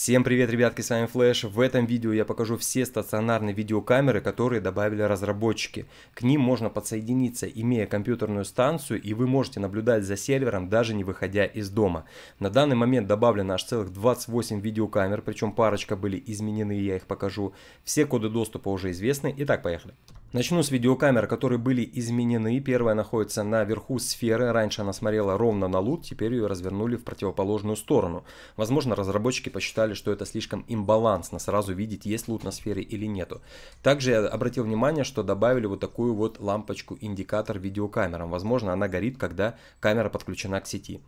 Всем привет, ребятки, с вами Флэш. В этом видео я покажу все стационарные видеокамеры, которые добавили разработчики. К ним можно подсоединиться, имея компьютерную станцию, и вы можете наблюдать за сервером, даже не выходя из дома. На данный момент добавлено аж целых 28 видеокамер, причем парочка были изменены, я их покажу. Все коды доступа уже известны. Итак, поехали. Начну с видеокамер, которые были изменены. Первая находится наверху сферы. Раньше она смотрела ровно на лут, теперь ее развернули в противоположную сторону. Возможно, разработчики посчитали, что это слишком имбалансно сразу видеть, есть лут на сфере или нету. Также я обратил внимание, что добавили вот такую вот лампочку-индикатор видеокамерам. Возможно, она горит, когда камера подключена к сети.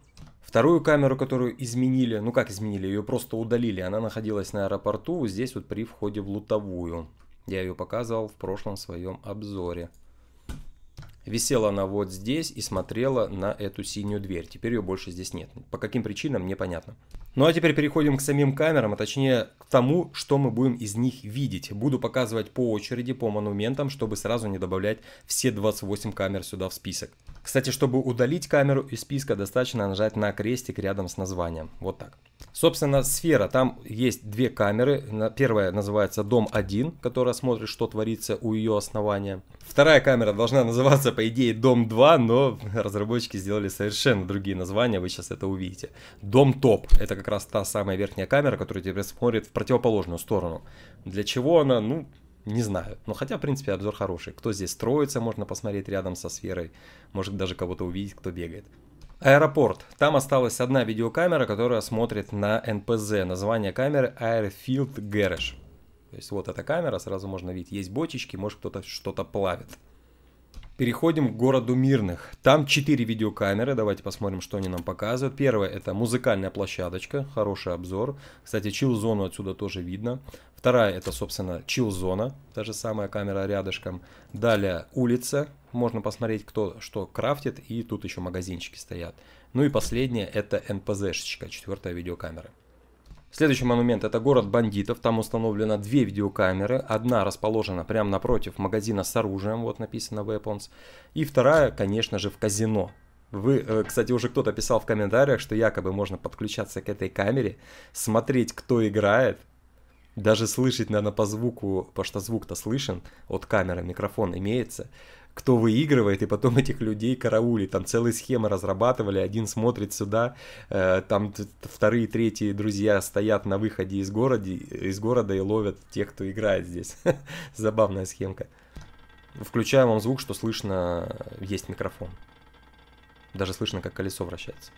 Вторую камеру, которую изменили, ну как изменили, ее просто удалили. Она находилась на аэропорту, здесь вот при входе в лутовую. Я ее показывал в прошлом своем обзоре. Висела она вот здесь и смотрела на эту синюю дверь. Теперь ее больше здесь нет. По каким причинам, непонятно. Ну а теперь переходим к самим камерам, а точнее к тому, что мы будем из них видеть. Буду показывать по очереди, по монументам, чтобы сразу не добавлять все 28 камер сюда в список. Кстати, чтобы удалить камеру из списка, достаточно нажать на крестик рядом с названием. Вот так. Собственно, сфера. Там есть две камеры. Первая называется «Дом-1», которая смотрит, что творится у ее основания. Вторая камера должна называться, по идее, «Дом-2», но разработчики сделали совершенно другие названия. Вы сейчас это увидите. «Дом-топ» — это как раз та самая верхняя камера, которая тебя смотрит в противоположную сторону. Для чего она, ну, не знаю. Но хотя, в принципе, обзор хороший. Кто здесь строится, можно посмотреть рядом со сферой. Может даже кого-то увидеть, кто бегает. Аэропорт. Там осталась одна видеокамера, которая смотрит на НПЗ. Название камеры Airfield Garage. То есть вот эта камера, сразу можно видеть, есть бочечки, может кто-то что-то плавит. Переходим к городу Мирных. Там 4 видеокамеры. Давайте посмотрим, что они нам показывают. Первая это музыкальная площадочка. Хороший обзор. Кстати, чил-зону отсюда тоже видно. Вторая это, собственно, чил-зона. Та же самая камера рядышком. Далее улица. Можно посмотреть, кто что крафтит. И тут еще магазинчики стоят. Ну и последнее это НПЗшечка, четвертая видеокамера. Следующий монумент – это город бандитов. Там установлено две видеокамеры. Одна расположена прямо напротив магазина с оружием, вот написано Weapons. И вторая, конечно же, в казино. Вы, э, кстати, уже кто-то писал в комментариях, что якобы можно подключаться к этой камере, смотреть, кто играет, даже слышать, наверное, по звуку, потому что звук-то слышен, от камеры микрофон имеется, кто выигрывает, и потом этих людей караули. Там целые схемы разрабатывали, один смотрит сюда, э, там вторые, третьи друзья стоят на выходе из города, из города и ловят тех, кто играет здесь. Забавная схемка. Включаем вам звук, что слышно, э, есть микрофон. Даже слышно, как колесо вращается.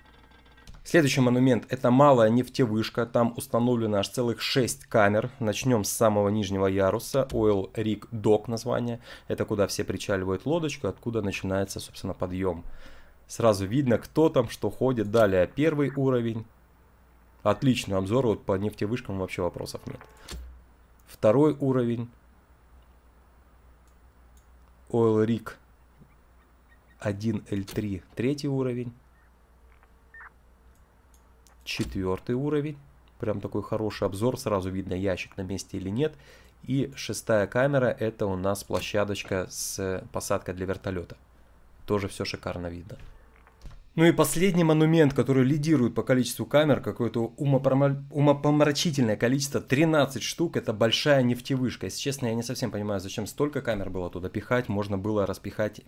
Следующий монумент это малая нефтевышка, там установлено аж целых 6 камер. Начнем с самого нижнего яруса, Oil Rig Dock название. Это куда все причаливают лодочку, откуда начинается, собственно, подъем. Сразу видно, кто там, что ходит. Далее первый уровень. Отличный обзор, вот по нефтевышкам вообще вопросов нет. Второй уровень. Oil Rig 1L3, третий уровень четвертый уровень. Прям такой хороший обзор, сразу видно ящик на месте или нет. И шестая камера это у нас площадочка с э, посадкой для вертолета. Тоже все шикарно видно. Ну и последний монумент, который лидирует по количеству камер, какое-то умопомрачительное количество, 13 штук, это большая нефтевышка. Если честно, я не совсем понимаю, зачем столько камер было туда пихать, можно было распихать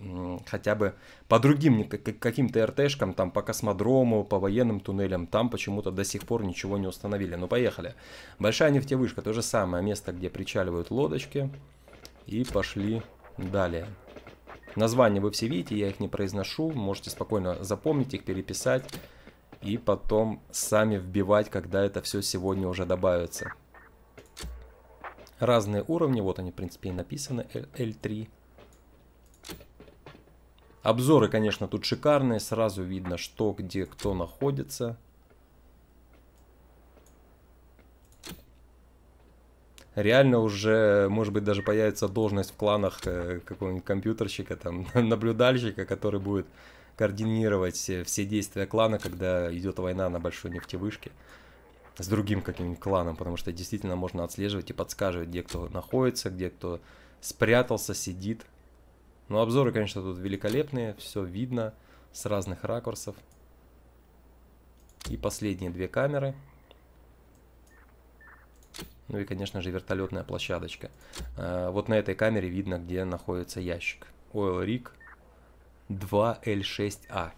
хотя бы по другим каким-то РТшкам, там по космодрому, по военным туннелям, там почему-то до сих пор ничего не установили. Ну поехали. Большая нефтевышка, то же самое место, где причаливают лодочки. И пошли далее. Названия вы все видите, я их не произношу. Можете спокойно запомнить их, переписать и потом сами вбивать, когда это все сегодня уже добавится. Разные уровни, вот они, в принципе, и написаны, L3. Обзоры, конечно, тут шикарные, сразу видно, что, где, кто находится. реально уже, может быть, даже появится должность в кланах э, какого-нибудь компьютерщика, там, наблюдальщика, который будет координировать э, все действия клана, когда идет война на большой нефтевышке с другим каким-нибудь кланом, потому что действительно можно отслеживать и подсказывать, где кто находится, где кто спрятался, сидит. Ну, обзоры, конечно, тут великолепные, все видно с разных ракурсов. И последние две камеры – ну и, конечно же, вертолетная площадочка. Э, вот на этой камере видно, где находится ящик. Oil Rig 2L6A. А.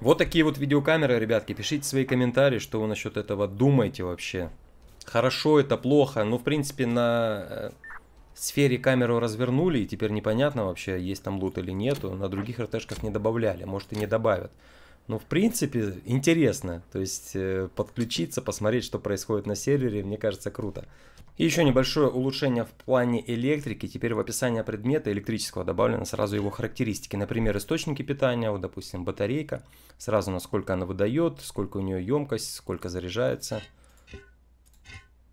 Вот такие вот видеокамеры, ребятки. Пишите свои комментарии, что вы насчет этого думаете вообще. Хорошо это, плохо. Ну, в принципе, на э, сфере камеру развернули, и теперь непонятно вообще, есть там лут или нету. На других РТшках не добавляли, может и не добавят. Ну, в принципе, интересно. То есть э, подключиться, посмотреть, что происходит на сервере, мне кажется, круто. И еще небольшое улучшение в плане электрики. Теперь в описании предмета электрического добавлено сразу его характеристики. Например, источники питания, вот, допустим, батарейка. Сразу насколько она выдает, сколько у нее емкость, сколько заряжается.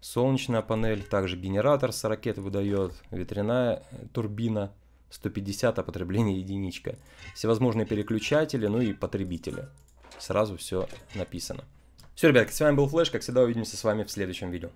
Солнечная панель, также генератор с ракет выдает, ветряная э, турбина – 150, а потребление единичка. Всевозможные переключатели, ну и потребители. Сразу все написано. Все, ребятки, с вами был Флэш, как всегда увидимся с вами в следующем видео.